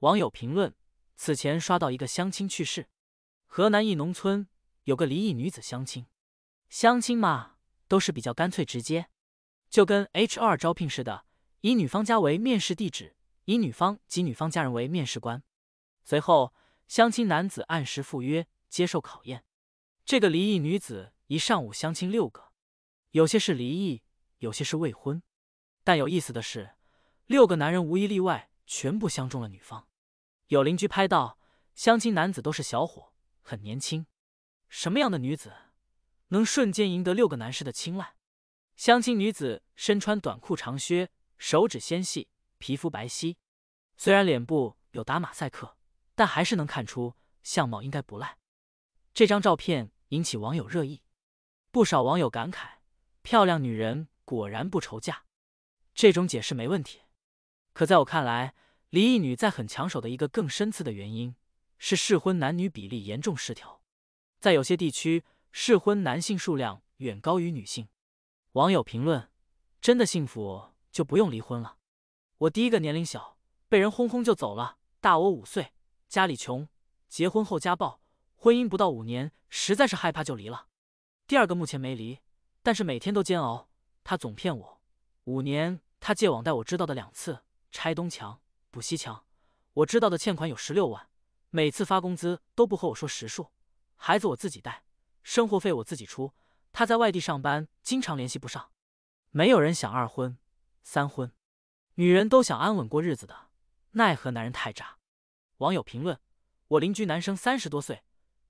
网友评论：此前刷到一个相亲趣事，河南一农村有个离异女子相亲。相亲嘛，都是比较干脆直接，就跟 HR 招聘似的，以女方家为面试地址，以女方及女方家人为面试官。随后，相亲男子按时赴约接受考验。这个离异女子一上午相亲六个，有些是离异，有些是未婚。但有意思的是，六个男人无一例外，全部相中了女方。有邻居拍到相亲男子都是小伙，很年轻。什么样的女子能瞬间赢得六个男士的青睐？相亲女子身穿短裤长靴，手指纤细，皮肤白皙。虽然脸部有打马赛克，但还是能看出相貌应该不赖。这张照片引起网友热议，不少网友感慨：“漂亮女人果然不愁嫁。”这种解释没问题，可在我看来。离异女在很抢手的一个更深次的原因是适婚男女比例严重失调，在有些地区适婚男性数量远高于女性。网友评论：真的幸福就不用离婚了。我第一个年龄小，被人轰轰就走了，大我五岁，家里穷，结婚后家暴，婚姻不到五年，实在是害怕就离了。第二个目前没离，但是每天都煎熬，他总骗我，五年他借网贷我知道的两次拆东墙。补西墙，我知道的欠款有十六万，每次发工资都不和我说实数。孩子我自己带，生活费我自己出。他在外地上班，经常联系不上。没有人想二婚、三婚，女人都想安稳过日子的，奈何男人太渣。网友评论：我邻居男生三十多岁，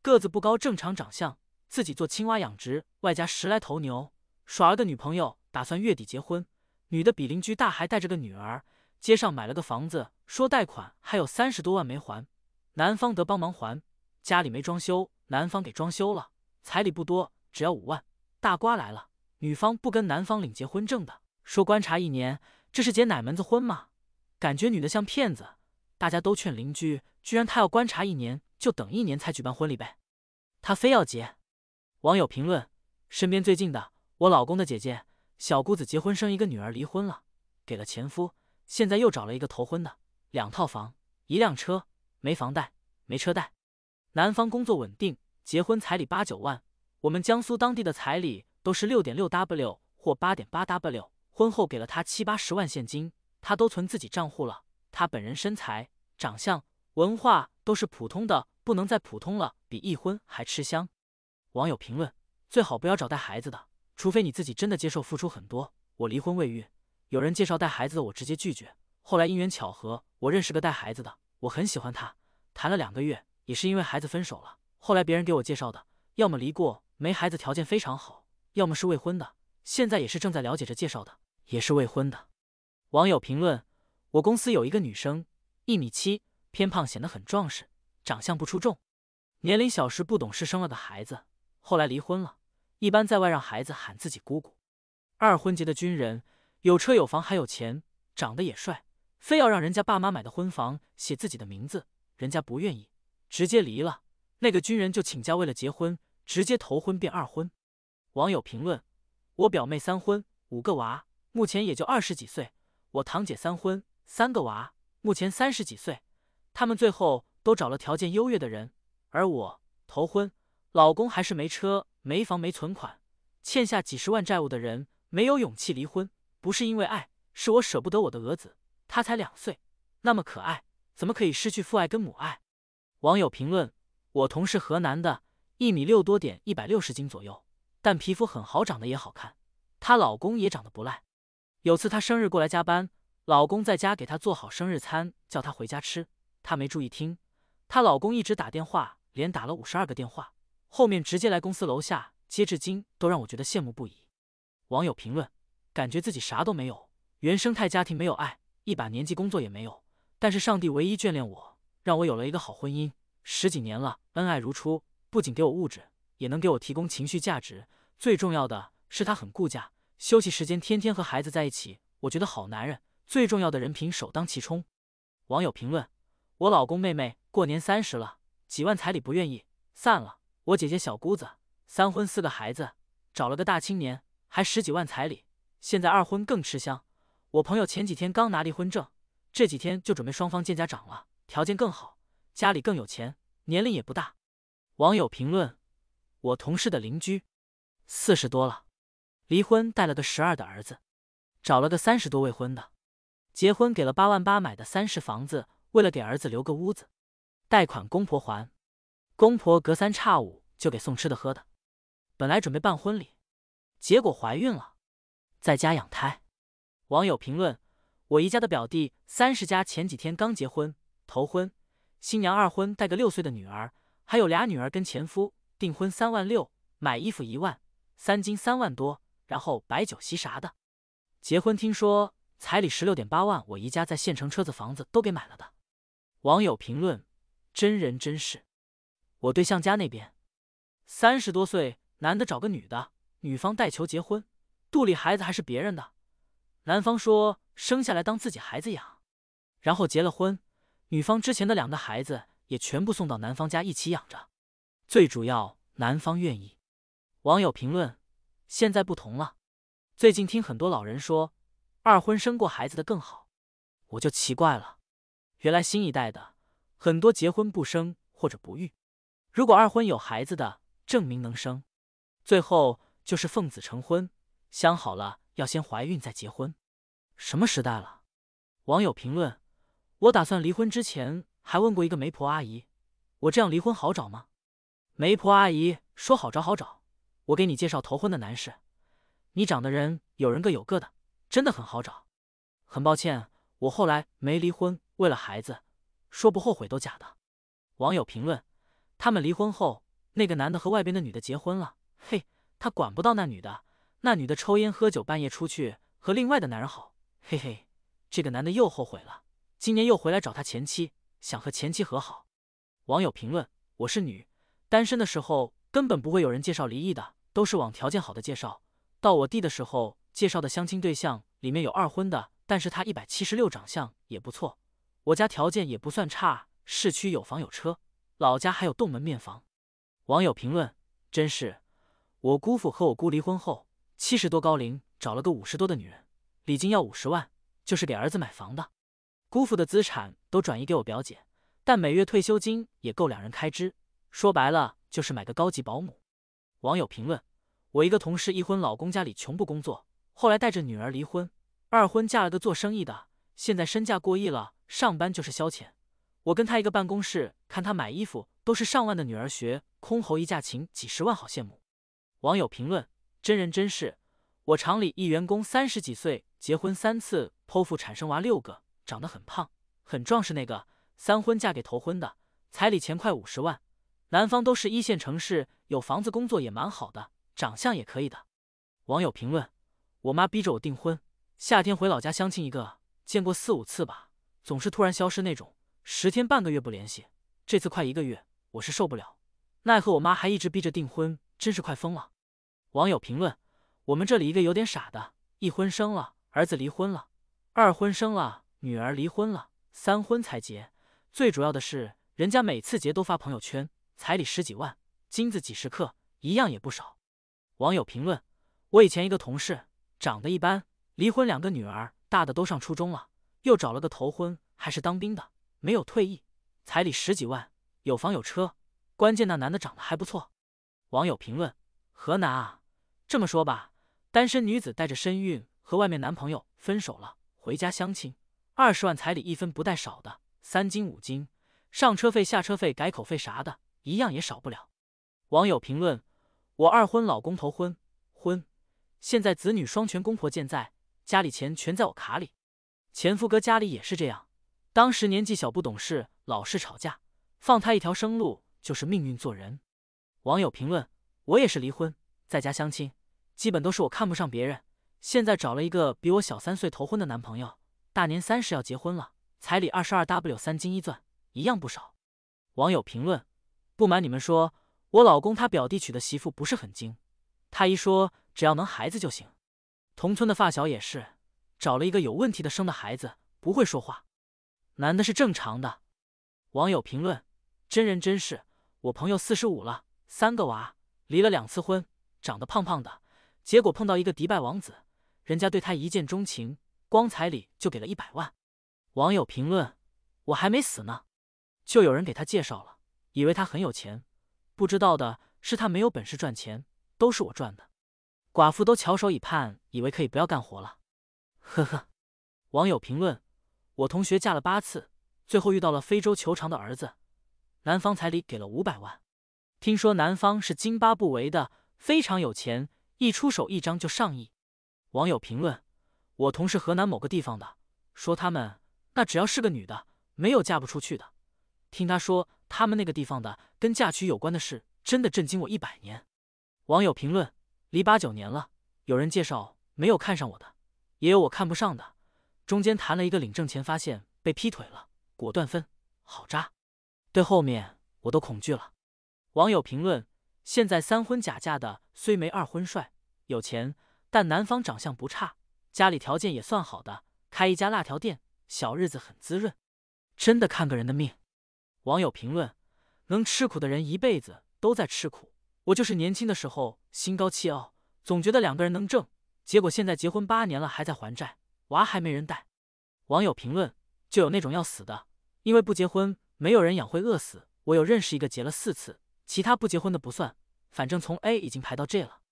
个子不高，正常长相，自己做青蛙养殖，外加十来头牛，耍了个女朋友，打算月底结婚。女的比邻居大，还带着个女儿。街上买了个房子，说贷款还有三十多万没还，男方得帮忙还。家里没装修，男方给装修了。彩礼不多，只要五万。大瓜来了，女方不跟男方领结婚证的，说观察一年。这是结哪门子婚嘛？感觉女的像骗子。大家都劝邻居，居然她要观察一年，就等一年才举办婚礼呗。她非要结。网友评论：身边最近的，我老公的姐姐小姑子结婚生一个女儿，离婚了，给了前夫。现在又找了一个头婚的，两套房，一辆车，没房贷，没车贷。男方工作稳定，结婚彩礼八九万。我们江苏当地的彩礼都是六点六 W 或八点八 W。婚后给了他七八十万现金，他都存自己账户了。他本人身材、长相、文化都是普通的，不能再普通了，比一婚还吃香。网友评论：最好不要找带孩子的，除非你自己真的接受付出很多。我离婚未育。有人介绍带孩子的，我直接拒绝。后来因缘巧合，我认识个带孩子的，我很喜欢他，谈了两个月，也是因为孩子分手了。后来别人给我介绍的，要么离过没孩子，条件非常好，要么是未婚的。现在也是正在了解着介绍的，也是未婚的。网友评论：我公司有一个女生，一米七，偏胖，显得很壮实，长相不出众，年龄小时不懂事，生了个孩子，后来离婚了。一般在外让孩子喊自己姑姑。二婚结的军人。有车有房还有钱，长得也帅，非要让人家爸妈买的婚房写自己的名字，人家不愿意，直接离了。那个军人就请假，为了结婚，直接头婚变二婚。网友评论：我表妹三婚五个娃，目前也就二十几岁；我堂姐三婚三个娃，目前三十几岁。他们最后都找了条件优越的人，而我头婚老公还是没车没房没存款，欠下几十万债务的人，没有勇气离婚。不是因为爱，是我舍不得我的儿子，他才两岁，那么可爱，怎么可以失去父爱跟母爱？网友评论：我同是河南的，一米六多点，一百六十斤左右，但皮肤很好，长得也好看。她老公也长得不赖。有次她生日过来加班，老公在家给她做好生日餐，叫她回家吃，她没注意听。她老公一直打电话，连打了五十二个电话，后面直接来公司楼下接，至今都让我觉得羡慕不已。网友评论。感觉自己啥都没有，原生态家庭没有爱，一把年纪工作也没有。但是上帝唯一眷恋我，让我有了一个好婚姻，十几年了恩爱如初。不仅给我物质，也能给我提供情绪价值。最重要的是他很顾家，休息时间天天和孩子在一起。我觉得好男人最重要的人品首当其冲。网友评论：我老公妹妹过年三十了，几万彩礼不愿意，散了。我姐姐小姑子三婚四个孩子，找了个大青年，还十几万彩礼。现在二婚更吃香，我朋友前几天刚拿离婚证，这几天就准备双方见家长了，条件更好，家里更有钱，年龄也不大。网友评论：我同事的邻居，四十多了，离婚带了个十二的儿子，找了个三十多未婚的，结婚给了八万八买的三室房子，为了给儿子留个屋子，贷款公婆还，公婆隔三差五就给送吃的喝的，本来准备办婚礼，结果怀孕了。在家养胎，网友评论：我姨家的表弟三十加，前几天刚结婚，头婚，新娘二婚，带个六岁的女儿，还有俩女儿跟前夫订婚三万六，买衣服一万，三金三万多，然后摆酒席啥的。结婚听说彩礼十六点八万，我姨家在县城，车子房子都给买了的。网友评论：真人真事。我对象家那边三十多岁男的找个女的，女方带球结婚。肚里孩子还是别人的，男方说生下来当自己孩子养，然后结了婚，女方之前的两个孩子也全部送到男方家一起养着，最主要男方愿意。网友评论：现在不同了，最近听很多老人说，二婚生过孩子的更好，我就奇怪了，原来新一代的很多结婚不生或者不育，如果二婚有孩子的，证明能生，最后就是奉子成婚。相好了要先怀孕再结婚，什么时代了？网友评论：我打算离婚之前还问过一个媒婆阿姨，我这样离婚好找吗？媒婆阿姨说好找好找，我给你介绍头婚的男士，你长得人有人各有各的，真的很好找。很抱歉，我后来没离婚，为了孩子，说不后悔都假的。网友评论：他们离婚后，那个男的和外边的女的结婚了，嘿，他管不到那女的。那女的抽烟喝酒，半夜出去和另外的男人好，嘿嘿，这个男的又后悔了，今年又回来找他前妻，想和前妻和好。网友评论：我是女，单身的时候根本不会有人介绍离异的，都是往条件好的介绍。到我弟的时候，介绍的相亲对象里面有二婚的，但是他一百七十六，长相也不错，我家条件也不算差，市区有房有车，老家还有栋门面房。网友评论：真是，我姑父和我姑离婚后。七十多高龄找了个五十多的女人，礼金要五十万，就是给儿子买房的。姑父的资产都转移给我表姐，但每月退休金也够两人开支。说白了就是买个高级保姆。网友评论：我一个同事一婚老公家里穷不工作，后来带着女儿离婚，二婚嫁了个做生意的，现在身价过亿了，上班就是消遣。我跟他一个办公室，看他买衣服都是上万的，女儿学空喉一架琴几十万，好羡慕。网友评论。真人真事，我厂里一员工三十几岁，结婚三次，剖腹产生娃六个，长得很胖，很壮实。那个三婚嫁给头婚的，彩礼钱快五十万。男方都是一线城市，有房子，工作也蛮好的，长相也可以的。网友评论：我妈逼着我订婚，夏天回老家相亲一个，见过四五次吧，总是突然消失那种，十天半个月不联系，这次快一个月，我是受不了。奈何我妈还一直逼着订婚，真是快疯了。网友评论：我们这里一个有点傻的，一婚生了儿子离婚了，二婚生了女儿离婚了，三婚才结。最主要的是，人家每次结都发朋友圈，彩礼十几万，金子几十克，一样也不少。网友评论：我以前一个同事，长得一般，离婚两个女儿，大的都上初中了，又找了个头婚，还是当兵的，没有退役，彩礼十几万，有房有车，关键那男的长得还不错。网友评论。河南啊，这么说吧，单身女子带着身孕和外面男朋友分手了，回家相亲，二十万彩礼一分不带少的，三金五金、上车费、下车费、改口费啥的，一样也少不了。网友评论：我二婚老公头婚婚，现在子女双全，公婆健在，家里钱全在我卡里。前夫哥家里也是这样，当时年纪小不懂事，老是吵架，放他一条生路就是命运做人。网友评论。我也是离婚，在家相亲，基本都是我看不上别人。现在找了一个比我小三岁头婚的男朋友，大年三十要结婚了，彩礼二十二 W 三金一钻，一样不少。网友评论：不瞒你们说，我老公他表弟娶的媳妇不是很精，他一说只要能孩子就行。同村的发小也是找了一个有问题的生的孩子，不会说话。男的是正常的。网友评论：真人真事，我朋友四十五了，三个娃。离了两次婚，长得胖胖的，结果碰到一个迪拜王子，人家对他一见钟情，光彩礼就给了一百万。网友评论：我还没死呢，就有人给他介绍了，以为他很有钱，不知道的是他没有本事赚钱，都是我赚的。寡妇都翘首以盼，以为可以不要干活了。呵呵，网友评论：我同学嫁了八次，最后遇到了非洲酋长的儿子，男方彩礼给了五百万。听说男方是津巴布韦的，非常有钱，一出手一张就上亿。网友评论：我同事河南某个地方的，说他们那只要是个女的，没有嫁不出去的。听他说他们那个地方的跟嫁娶有关的事，真的震惊我一百年。网友评论：离八九年了，有人介绍没有看上我的，也有我看不上的，中间谈了一个领证前发现被劈腿了，果断分，好渣。对后面我都恐惧了。网友评论：现在三婚假嫁的虽没二婚帅有钱，但男方长相不差，家里条件也算好的，开一家辣条店，小日子很滋润。真的看个人的命。网友评论：能吃苦的人一辈子都在吃苦。我就是年轻的时候心高气傲，总觉得两个人能挣，结果现在结婚八年了还在还债，娃还没人带。网友评论：就有那种要死的，因为不结婚没有人养会饿死。我有认识一个结了四次。其他不结婚的不算，反正从 A 已经排到 J 了。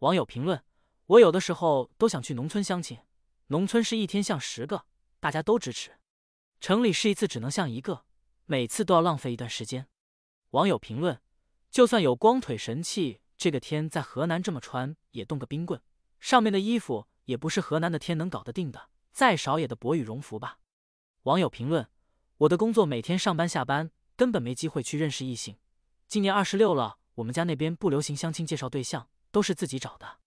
网友评论：我有的时候都想去农村相亲，农村是一天相十个，大家都支持。城里是一次只能相一个，每次都要浪费一段时间。网友评论：就算有光腿神器，这个天在河南这么穿也冻个冰棍，上面的衣服也不是河南的天能搞得定的，再少也得薄羽绒服吧。网友评论：我的工作每天上班下班，根本没机会去认识异性。今年二十六了，我们家那边不流行相亲介绍对象，都是自己找的。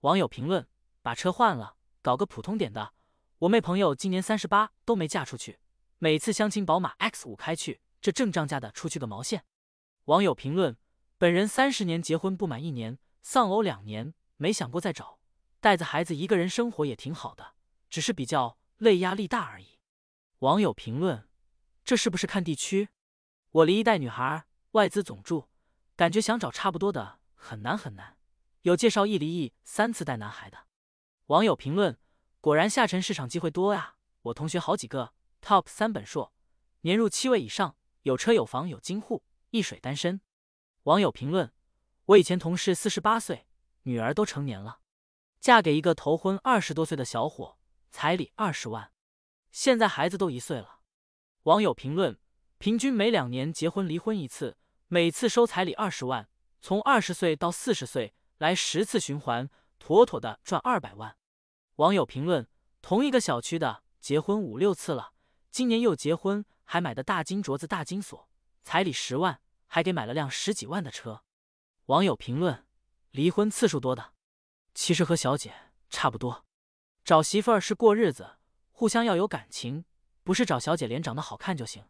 网友评论：把车换了，搞个普通点的。我妹朋友今年三十八都没嫁出去，每次相亲宝马 X 五开去，这正涨价的出去个毛线？网友评论：本人三十年结婚不满一年，丧偶两年，没想过再找，带着孩子一个人生活也挺好的，只是比较累压力大而已。网友评论：这是不是看地区？我离一代女孩。外资总助，感觉想找差不多的很难很难。有介绍一离异三次带男孩的。网友评论：果然下沉市场机会多呀。我同学好几个，top 三本硕，年入七位以上，有车有房有金户，一水单身。网友评论：我以前同事四十八岁，女儿都成年了，嫁给一个头婚二十多岁的小伙，彩礼二十万，现在孩子都一岁了。网友评论：平均每两年结婚离婚一次。每次收彩礼二十万，从二十岁到四十岁来十次循环，妥妥的赚二百万。网友评论：同一个小区的结婚五六次了，今年又结婚，还买的大金镯子、大金锁，彩礼十万，还给买了辆十几万的车。网友评论：离婚次数多的，其实和小姐差不多，找媳妇是过日子，互相要有感情，不是找小姐脸长得好看就行。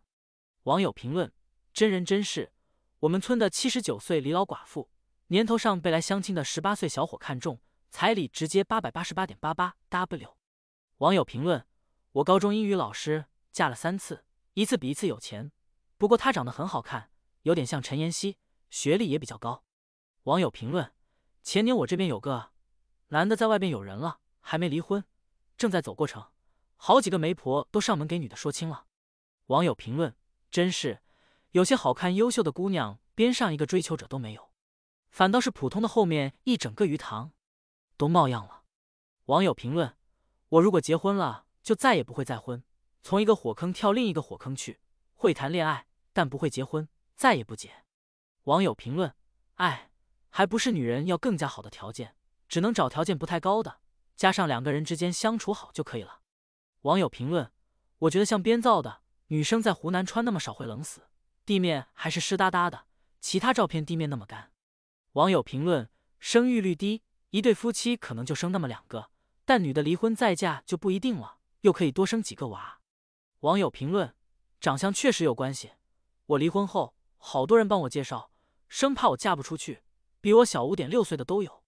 网友评论：真人真事。我们村的七十九岁李老寡妇，年头上被来相亲的十八岁小伙看中，彩礼直接八百八十八点八八 W。网友评论：我高中英语老师嫁了三次，一次比一次有钱。不过她长得很好看，有点像陈妍希，学历也比较高。网友评论：前年我这边有个男的在外边有人了，还没离婚，正在走过程，好几个媒婆都上门给女的说亲了。网友评论：真是。有些好看优秀的姑娘边上一个追求者都没有，反倒是普通的后面一整个鱼塘，都冒样了。网友评论：我如果结婚了，就再也不会再婚，从一个火坑跳另一个火坑去。会谈恋爱，但不会结婚，再也不结。网友评论：哎，还不是女人要更加好的条件，只能找条件不太高的，加上两个人之间相处好就可以了。网友评论：我觉得像编造的，女生在湖南穿那么少会冷死。地面还是湿哒哒的，其他照片地面那么干。网友评论：生育率低，一对夫妻可能就生那么两个，但女的离婚再嫁就不一定了，又可以多生几个娃。网友评论：长相确实有关系，我离婚后好多人帮我介绍，生怕我嫁不出去，比我小五点六岁的都有。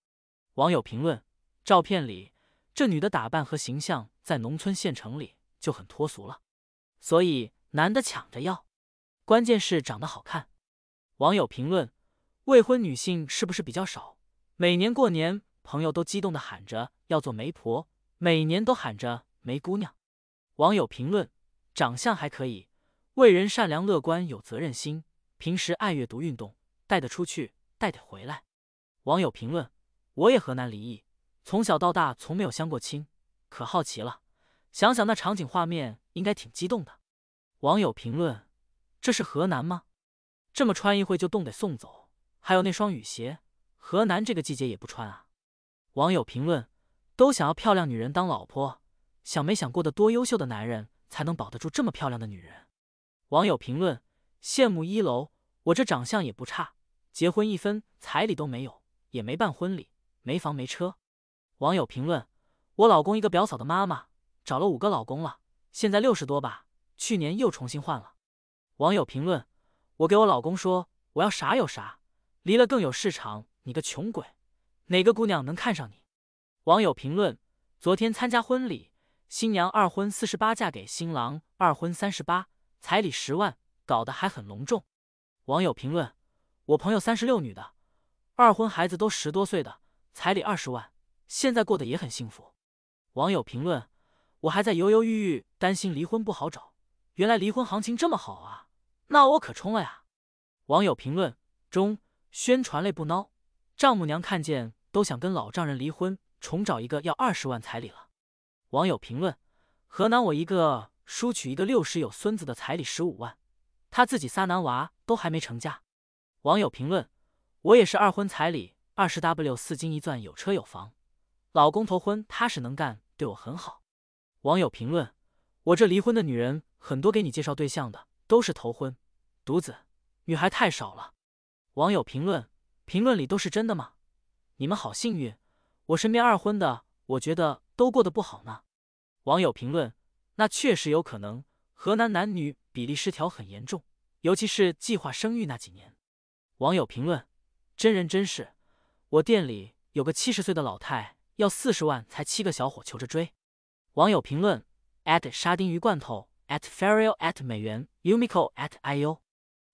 网友评论：照片里这女的打扮和形象在农村县城里就很脱俗了，所以男的抢着要。关键是长得好看。网友评论：未婚女性是不是比较少？每年过年，朋友都激动的喊着要做媒婆，每年都喊着媒姑娘。网友评论：长相还可以，为人善良、乐观，有责任心，平时爱阅读、运动，带得出去，带得回来。网友评论：我也河南离异，从小到大从没有相过亲，可好奇了，想想那场景画面，应该挺激动的。网友评论。这是河南吗？这么穿一会就冻得送走。还有那双雨鞋，河南这个季节也不穿啊。网友评论：都想要漂亮女人当老婆，想没想过得多优秀的男人才能保得住这么漂亮的女人？网友评论：羡慕一楼，我这长相也不差，结婚一分彩礼都没有，也没办婚礼，没房没车。网友评论：我老公一个表嫂的妈妈找了五个老公了，现在六十多吧，去年又重新换了。网友评论：我给我老公说我要啥有啥，离了更有市场。你个穷鬼，哪个姑娘能看上你？网友评论：昨天参加婚礼，新娘二婚四十八嫁给新郎二婚三十八，彩礼十万，搞得还很隆重。网友评论：我朋友三十六女的，二婚孩子都十多岁的，彩礼二十万，现在过得也很幸福。网友评论：我还在犹犹豫豫担心离婚不好找，原来离婚行情这么好啊！那我可冲了呀！网友评论中宣传类不孬，丈母娘看见都想跟老丈人离婚，重找一个要二十万彩礼了。网友评论：河南我一个叔娶一个六十有孙子的彩礼十五万，他自己仨男娃都还没成家。网友评论：我也是二婚彩礼二十 W，四金一钻，有车有房，老公头婚踏实能干，对我很好。网友评论：我这离婚的女人很多，给你介绍对象的。都是头婚，独子女孩太少了。网友评论：评论里都是真的吗？你们好幸运，我身边二婚的，我觉得都过得不好呢。网友评论：那确实有可能，河南男女比例失调很严重，尤其是计划生育那几年。网友评论：真人真事，我店里有个七十岁的老太，要四十万才七个小伙求着追。网友评论：at 沙丁鱼罐头。at Ferio at 美元 Umiko at iu，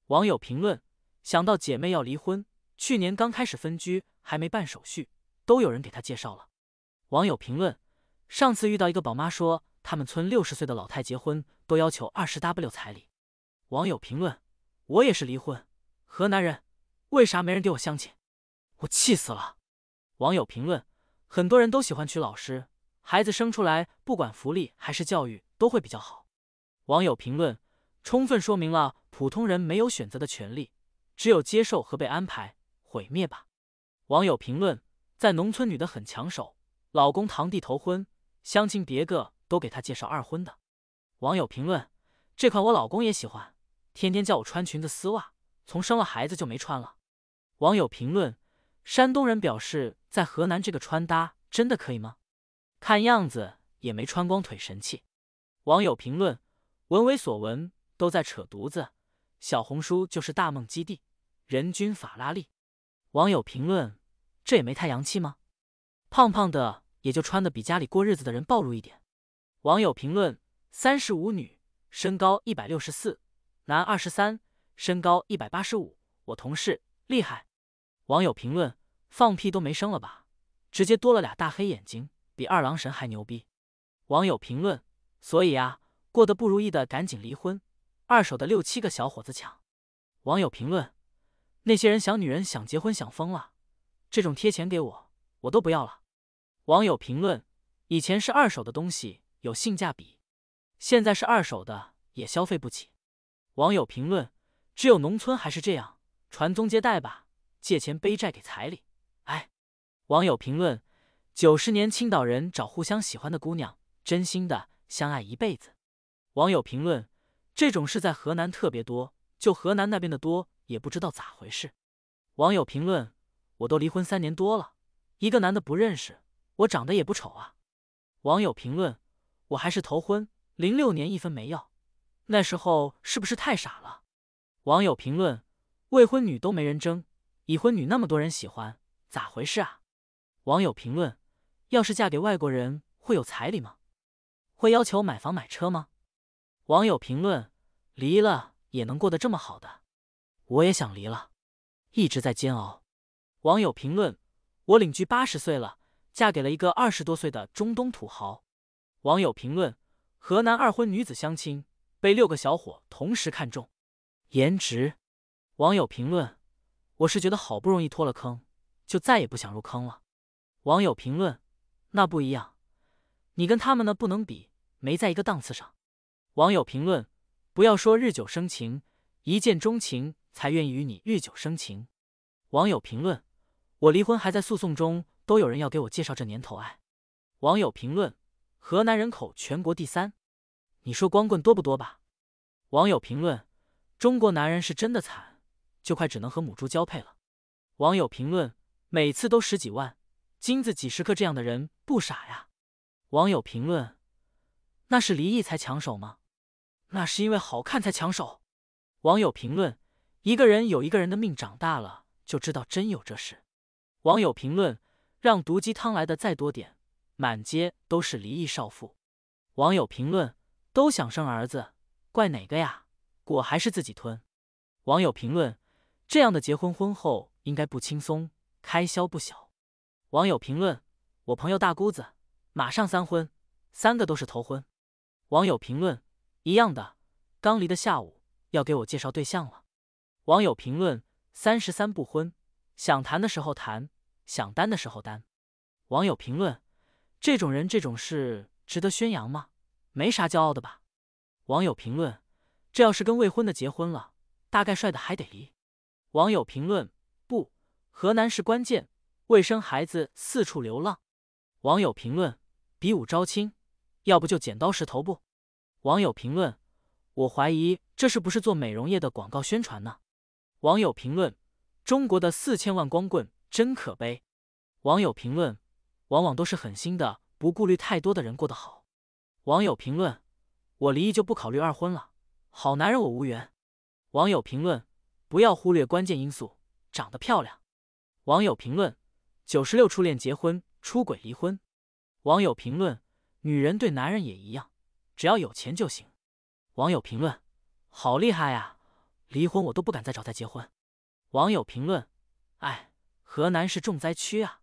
网友评论：想到姐妹要离婚，去年刚开始分居还没办手续，都有人给她介绍了。网友评论：上次遇到一个宝妈说，他们村六十岁的老太结婚都要求二十 W 彩礼。网友评论：我也是离婚，河南人，为啥没人给我相亲？我气死了。网友评论：很多人都喜欢娶老师，孩子生出来不管福利还是教育都会比较好。网友评论：充分说明了普通人没有选择的权利，只有接受和被安排。毁灭吧！网友评论：在农村女的很抢手，老公堂弟头婚，相亲别个都给她介绍二婚的。网友评论：这款我老公也喜欢，天天叫我穿裙子丝袜，从生了孩子就没穿了。网友评论：山东人表示，在河南这个穿搭真的可以吗？看样子也没穿光腿神器。网友评论。文为所闻都在扯犊子，小红书就是大梦基地，人均法拉利。网友评论：这也没太洋气吗？胖胖的也就穿的比家里过日子的人暴露一点。网友评论：三十五女，身高一百六十四，男二十三，身高一百八十五。我同事厉害。网友评论：放屁都没声了吧？直接多了俩大黑眼睛，比二郎神还牛逼。网友评论：所以啊。过得不如意的赶紧离婚，二手的六七个小伙子抢。网友评论：那些人想女人想结婚想疯了，这种贴钱给我我都不要了。网友评论：以前是二手的东西有性价比，现在是二手的也消费不起。网友评论：只有农村还是这样，传宗接代吧，借钱背债给彩礼，哎。网友评论：九十年青岛人找互相喜欢的姑娘，真心的相爱一辈子。网友评论：这种事在河南特别多，就河南那边的多，也不知道咋回事。网友评论：我都离婚三年多了，一个男的不认识，我长得也不丑啊。网友评论：我还是头婚，零六年一分没要，那时候是不是太傻了？网友评论：未婚女都没人争，已婚女那么多人喜欢，咋回事啊？网友评论：要是嫁给外国人会有彩礼吗？会要求买房买车吗？网友评论：离了也能过得这么好的，我也想离了，一直在煎熬。网友评论：我邻居八十岁了，嫁给了一个二十多岁的中东土豪。网友评论：河南二婚女子相亲，被六个小伙同时看中，颜值。网友评论：我是觉得好不容易脱了坑，就再也不想入坑了。网友评论：那不一样，你跟他们呢不能比，没在一个档次上。网友评论：不要说日久生情，一见钟情才愿意与你日久生情。网友评论：我离婚还在诉讼中，都有人要给我介绍。这年头，哎。网友评论：河南人口全国第三，你说光棍多不多吧？网友评论：中国男人是真的惨，就快只能和母猪交配了。网友评论：每次都十几万，金子几十克，这样的人不傻呀？网友评论：那是离异才抢手吗？那是因为好看才抢手。网友评论：一个人有一个人的命，长大了就知道真有这事。网友评论：让毒鸡汤来的再多点，满街都是离异少妇。网友评论：都想生儿子，怪哪个呀？果还是自己吞。网友评论：这样的结婚婚后应该不轻松，开销不小。网友评论：我朋友大姑子马上三婚，三个都是头婚。网友评论。一样的，刚离的下午要给我介绍对象了。网友评论：三十三不婚，想谈的时候谈，想单的时候单。网友评论：这种人这种事值得宣扬吗？没啥骄傲的吧。网友评论：这要是跟未婚的结婚了，大概帅的还得离。网友评论：不，河南是关键，未生孩子四处流浪。网友评论：比武招亲，要不就剪刀石头布。网友评论：我怀疑这是不是做美容业的广告宣传呢？网友评论：中国的四千万光棍真可悲。网友评论：往往都是狠心的，不顾虑太多的人过得好。网友评论：我离异就不考虑二婚了，好男人我无缘。网友评论：不要忽略关键因素，长得漂亮。网友评论：九十六初恋结婚，出轨离婚。网友评论：女人对男人也一样。只要有钱就行。网友评论：好厉害呀！离婚我都不敢再找再结婚。网友评论：哎，河南是重灾区啊，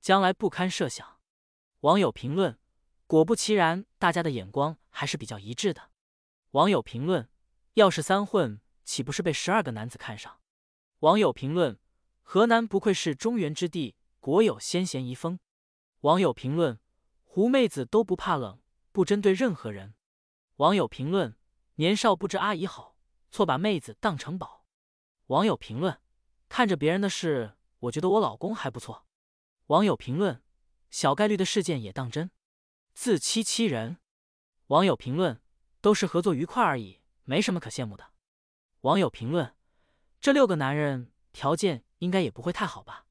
将来不堪设想。网友评论：果不其然，大家的眼光还是比较一致的。网友评论：要是三混，岂不是被十二个男子看上？网友评论：河南不愧是中原之地，国有先贤遗风。网友评论：狐妹子都不怕冷。不针对任何人。网友评论：年少不知阿姨好，错把妹子当成宝。网友评论：看着别人的事，我觉得我老公还不错。网友评论：小概率的事件也当真，自欺欺人。网友评论：都是合作愉快而已，没什么可羡慕的。网友评论：这六个男人条件应该也不会太好吧。